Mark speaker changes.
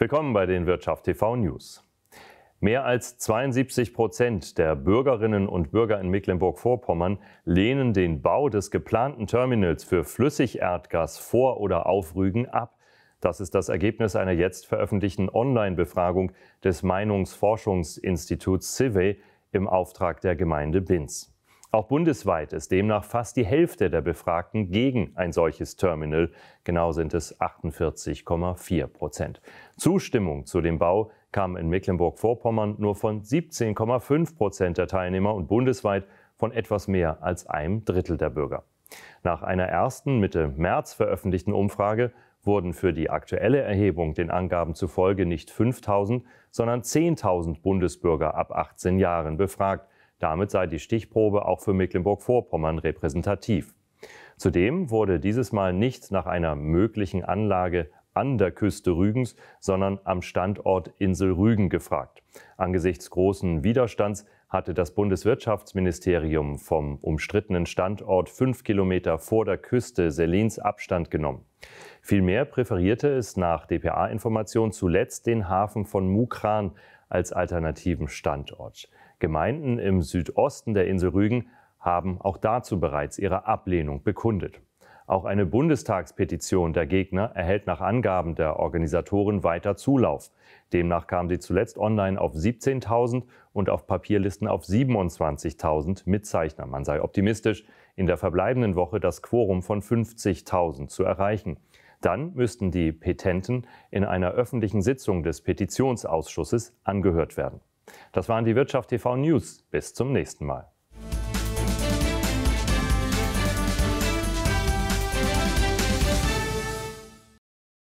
Speaker 1: Willkommen bei den Wirtschaft TV News. Mehr als 72 Prozent der Bürgerinnen und Bürger in Mecklenburg-Vorpommern lehnen den Bau des geplanten Terminals für Flüssigerdgas vor oder auf Rügen ab. Das ist das Ergebnis einer jetzt veröffentlichten Online-Befragung des Meinungsforschungsinstituts CIVE im Auftrag der Gemeinde Binz. Auch bundesweit ist demnach fast die Hälfte der Befragten gegen ein solches Terminal. Genau sind es 48,4 Prozent. Zustimmung zu dem Bau kam in Mecklenburg-Vorpommern nur von 17,5 Prozent der Teilnehmer und bundesweit von etwas mehr als einem Drittel der Bürger. Nach einer ersten Mitte März veröffentlichten Umfrage wurden für die aktuelle Erhebung den Angaben zufolge nicht 5000, sondern 10.000 Bundesbürger ab 18 Jahren befragt. Damit sei die Stichprobe auch für Mecklenburg-Vorpommern repräsentativ. Zudem wurde dieses Mal nicht nach einer möglichen Anlage an der Küste Rügens, sondern am Standort Insel Rügen gefragt. Angesichts großen Widerstands hatte das Bundeswirtschaftsministerium vom umstrittenen Standort fünf Kilometer vor der Küste Selins Abstand genommen. Vielmehr präferierte es nach dpa information zuletzt den Hafen von Mukran als alternativen Standort. Gemeinden im Südosten der Insel Rügen haben auch dazu bereits ihre Ablehnung bekundet. Auch eine Bundestagspetition der Gegner erhält nach Angaben der Organisatoren weiter Zulauf. Demnach kam sie zuletzt online auf 17.000 und auf Papierlisten auf 27.000 Mitzeichner. Man sei optimistisch, in der verbleibenden Woche das Quorum von 50.000 zu erreichen. Dann müssten die Petenten in einer öffentlichen Sitzung des Petitionsausschusses angehört werden. Das waren die Wirtschaft TV News. Bis zum nächsten Mal.